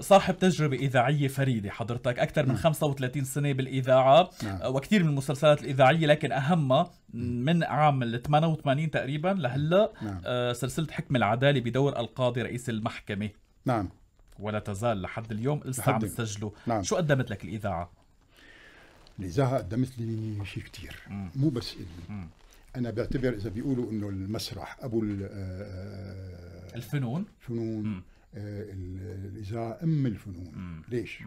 صاحب تجربة إذاعية فريدة حضرتك أكثر من 35 نعم. سنة بالإذاعة نعم. آه، وكثير من المسلسلات الإذاعية لكن أهمها من عام 88 تقريبا لهلا نعم. آه، سلسلة حكم العدالة بدور القاضي رئيس المحكمة نعم ولا تزال لحد اليوم لسه عم تسجله نعم. شو قدمت لك الإذاعة؟ الإذاعة قدمت لي شيء كثير مو بس إلي انا بعتبر اذا بيقولوا انه المسرح ابو آه، الفنون فنون آه، الاذاعه ام الفنون ليش؟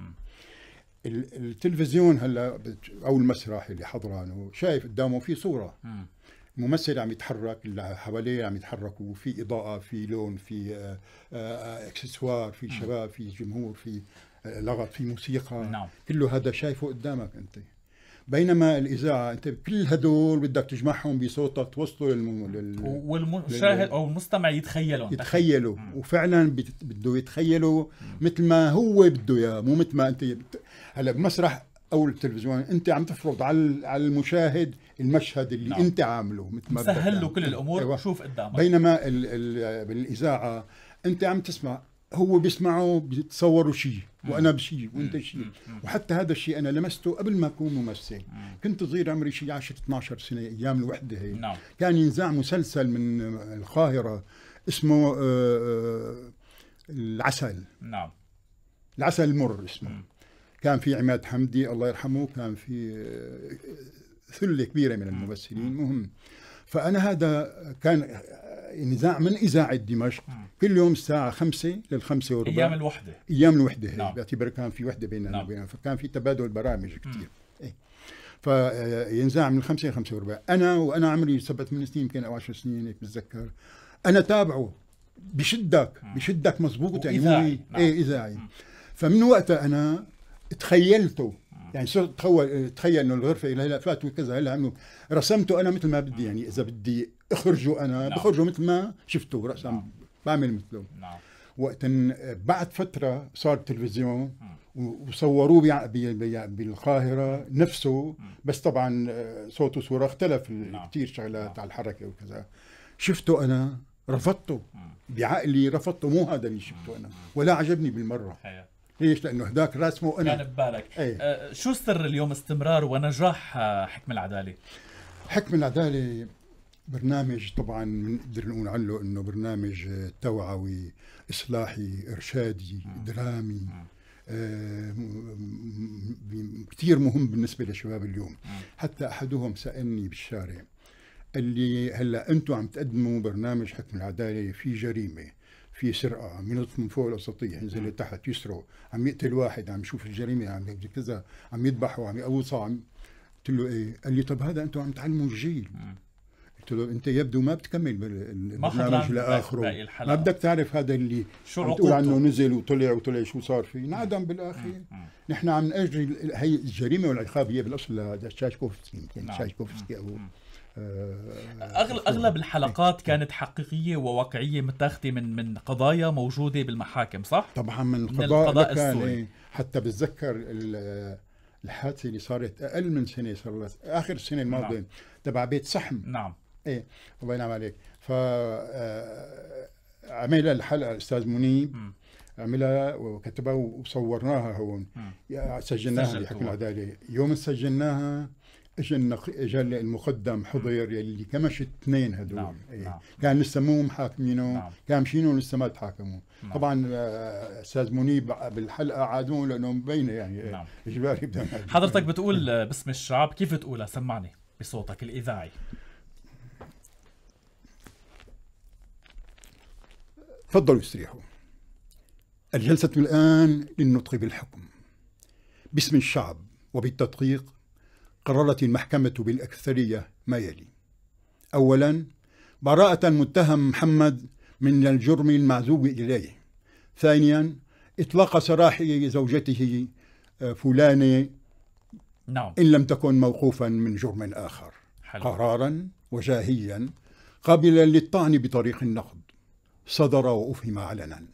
التلفزيون هلا او المسرح اللي حضرانه شايف قدامه في صوره ممثل عم يتحرك اللي حواليه عم يتحركوا في اضاءه في لون في آه، آه، اكسسوار في شباب في جمهور في لغط في موسيقى نعم. كله هذا شايفه قدامك انت بينما الاذاعه انت كل هدول بدك تجمعهم بصوتك توصلوا للم... لل... والمشاهد لل... او المستمع يتخيلوا يتخيلوا مم. وفعلا بده يتخيلوا مثل ما هو بده اياه مو مثل ما انت هلا بمسرح او التلفزيون انت عم تفرض على على المشاهد المشهد اللي نعم. انت عامله مثل ما مسهل له كل الامور أيوة. شوف قدامك بينما ال... ال... بالاذاعه انت عم تسمع هو بيسمعه بيتصوروا شيء وانا بشيء وانت شيء وحتى هذا الشيء انا لمسته قبل ما اكون ممثل كنت صغير عمري شيء 10 12 سنه ايام الوحده هي نعم. كان ينزاع مسلسل من القاهره اسمه آه، آه، العسل نعم العسل المر اسمه كان في عماد حمدي الله يرحمه كان في آه، ثله كبيره من الممثلين مهم فانا هذا كان نزاع من إذاعة دمشق كل يوم الساعة 5 للخمسة وربع أيام الوحدة أيام الوحدة نعم. باعتبار كان في وحدة بيننا نعم. وبينهم فكان في تبادل برامج كثير إيه. فينزاع آه، من ل لخمسة وربع أنا وأنا عمري سبع ثمان سنين يمكن أو 10 سنين هيك بتذكر أنا تابعه بشدك بشدك مزبوط يعني إذاعي نعم. إيه إذاعي فمن وقتها أنا تخيلته يعني صرت تخيل انه الغرفه الى هلا فاتوا كذا هلا عملوا رسمته انا مثل ما بدي يعني اذا بدي اخرجه انا نعم. بخرجه مثل ما شفته رسم نعم. بعمل مثله نعم. وقت بعد فتره صار التلفزيون وصوروه بالقاهره نفسه بس طبعا صوت وصوره اختلف نعم. كثير شغلات نعم. على الحركه وكذا شفته انا رفضته بعقلي رفضته مو هذا اللي شفته انا ولا عجبني بالمره حياتي. ليش؟ لانه هداك رسمه انا كان ببالك أي. آه شو سر اليوم استمرار ونجاح أه، حكم العداله؟ حكم العداله برنامج طبعا بنقدر نقول عنه انه برنامج أه، توعوي اصلاحي ارشادي درامي آه كثير مهم بالنسبه لشباب اليوم حتى احدهم سالني بالشارع قال لي هلا انتم عم تقدموا برنامج حكم العداله في جريمه في سرقه عم ينط من فوق الاسطيح ينزل لتحت يسرق عم يقتل واحد عم يشوف الجريمه عم كذا عم يذبحه عم يقوصه عم قلت له ايه قال لي طب هذا انتم عم تعلموا الجيل قلت له انت يبدو ما بتكمل البرنامج لاخره ما بدك تعرف هذا اللي شو عم تقول عنه نزل وطلع وطلع شو صار فيه انعدم بالاخير نحن عم ناجري هي الجريمه والعقاب هي بالاصل لشاشكوفسكي يمكن نعم. شاشكوفسكي او أغل اغلب الحلقات كانت حقيقيه وواقعيه متاخده من من قضايا موجوده بالمحاكم صح طبعا من القضاء, من القضاء السوري إيه، حتى بتذكر الحادثه اللي صارت اقل من سنه صارت اخر السنه الماضيه نعم. تبع بيت سحم نعم ايه الله ينعم عليك ف آه، عملها الحلقه الاستاذ منيب عملها وكتبها وصورناها هون سجلناها بحكم العداله يوم سجلناها اجى النق... اجى المقدم حضير يلي كمش اثنين هدول نعم. إيه. نعم. كان لسه مو محاكمينه نعم. كان مشينه لسه ما تحاكموا نعم. طبعا آه، استاذ منيب بالحلقه عادوه لانه مبينه يعني نعم. اجباري حضرتك بتقول آه، باسم الشعب كيف تقولها سمعني بصوتك الاذاعي تفضلوا استريحوا الجلسة الآن للنطق بالحكم باسم الشعب وبالتدقيق قررت المحكمة بالأكثرية ما يلي أولا براءة المتهم محمد من الجرم المعزوب إليه ثانيا إطلاق سراح زوجته آه، فلانة نعم. إن لم تكن موقوفا من جرم آخر حلو. قرارا وجاهيا قابلا للطعن بطريق النقد صدر وأفهم علنا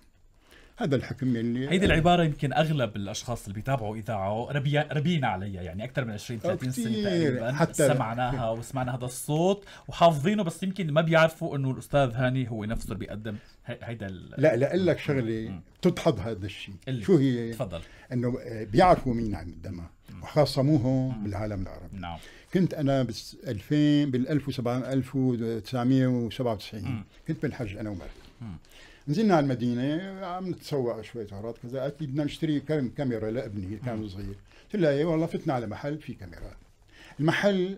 هذا الحكم اللي هيدي العباره يمكن اغلب الاشخاص اللي بيتابعوا اذاعه ربينا عليها يعني اكثر من 20 30 سنه تقريبا حتى سمعناها وسمعنا هذا الصوت وحافظينه بس يمكن ما بيعرفوا انه الاستاذ هاني هو نفسه اللي بيقدم هيدا لا لاقول لك شغله تدحض هذا الشيء شو هي؟ تفضل انه آه، بيعرفوا مين عم الدماء وخاصموهم بالعالم العربي نعم كنت انا بال 2000 بال 1997 كنت بالحج انا ومرتي نزلنا على المدينه عم نتسوق شويه أغراض كذا قالت لي بدنا نشتري كم كاميرا لابني كان صغير قلت لها ايه والله فتنا على محل في كاميرات المحل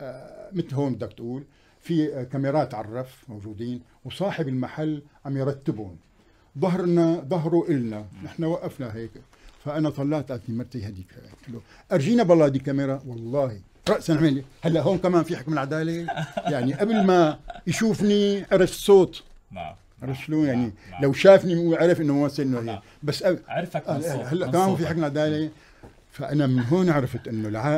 آه مثل هون بدك تقول في آه، كاميرات على الرف موجودين وصاحب المحل عم يرتبهم ظهرنا ظهره إلنا نحن وقفنا هيك فانا طلعت قالت لي مرتي هديك قلت له ارجينا بالله دي كاميرا والله راسا عملي هلا هون كمان في حكم العداله يعني قبل ما يشوفني عرف الصوت نعم عرفت شلون يعني لو شافني هو عرف انه ممثل انه هي بس أب... عرفك من آه، صوت هلا تمام في حكنا دالي فانا من هون عرفت انه الع...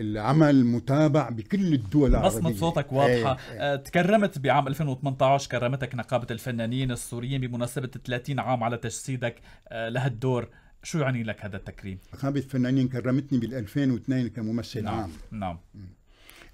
العمل متابع بكل الدول العربيه بصمه صوتك إيه، واضحه ايه. ايه. تكرمت بعام 2018 كرمتك نقابه الفنانين السوريين بمناسبه 30 عام على تجسيدك آه، لهالدور شو يعني لك هذا التكريم؟ نقابه الفنانين كرمتني بال 2002 كممثل نعم. عام نعم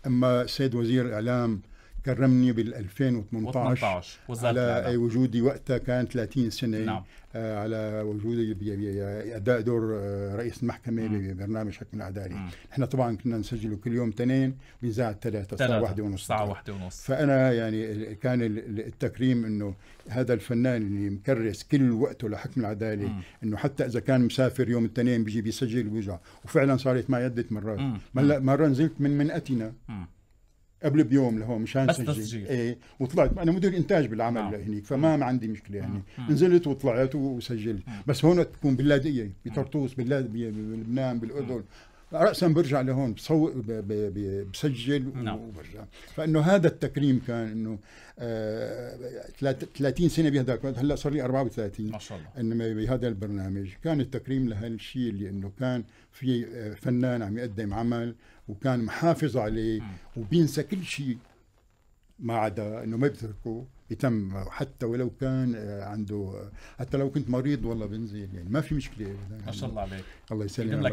اما السيد وزير الاعلام كرمني بال 2018 على نعم. وجودي وقتها كان 30 سنه نعم. آه على وجودي باداء دور آه رئيس المحكمه مم. ببرنامج حكم العداله، نحن طبعا كنا نسجله كل يوم اثنين بنذاع الثلاثة الساعه 1 ونص الساعه 1 ونص فانا يعني كان التكريم انه هذا الفنان اللي مكرس كل وقته لحكم العداله مم. انه حتى اذا كان مسافر يوم الاثنين بيجي بيسجل ويرجع وفعلا صارت معي عده مرات مره نزلت من منأتنا قبل بيوم لهو مشان بس تسجيل إيه، وطلعت انا مدير انتاج بالعمل نعم. هنيك فما نعم. ما عندي مشكله يعني نعم. نعم. نزلت وطلعت وسجلت نعم. بس هون تكون باللاذقيه بطرطوس بلبنان بالاردن نعم. راسا برجع لهون بصور بسجل نعم. وبرجع فانه هذا التكريم كان انه 30 آه، سنه بهذاك الوقت هلا صار لي 34 ما شاء الله انما بهذا البرنامج كان التكريم لهالشيء اللي انه كان في آه، فنان عم يقدم عمل وكان محافظ عليه وبينسى كل شيء ما عدا انه ما بيتركه يتم حتى ولو كان آه، عنده آه، حتى لو كنت مريض والله بنزل يعني ما في مشكله ما شاء الله عليك الله يسلمك